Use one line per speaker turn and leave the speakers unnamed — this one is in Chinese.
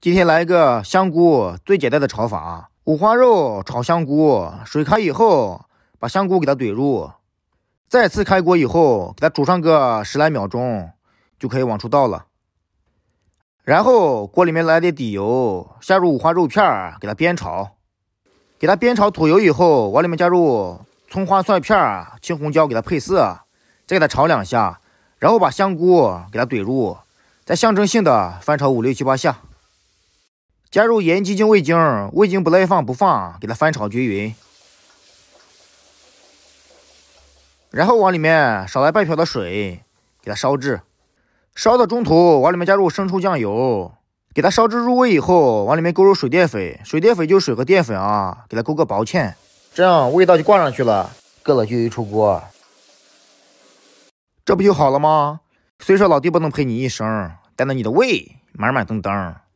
今天来一个香菇最简单的炒法，五花肉炒香菇。水开以后，把香菇给它怼入，再次开锅以后，给它煮上个十来秒钟，就可以往出倒了。然后锅里面来点底油，下入五花肉片儿，给它煸炒，给它煸炒吐油以后，往里面加入葱花、蒜片、青红椒，给它配色，再给它炒两下，然后把香菇给它怼入，再象征性的翻炒五六七八下。加入盐、鸡精、味精，味精不耐放，不放。给它翻炒均匀，然后往里面少来半瓢的水，给它烧制。烧到中途，往里面加入生抽酱油，给它烧制入味以后，往里面勾入水淀粉。水淀粉就是水和淀粉啊，给它勾个薄芡，这样味道就挂上去了。过了就一出锅，这不就好了吗？虽说老弟不能陪你一生，但那你的胃满满当当。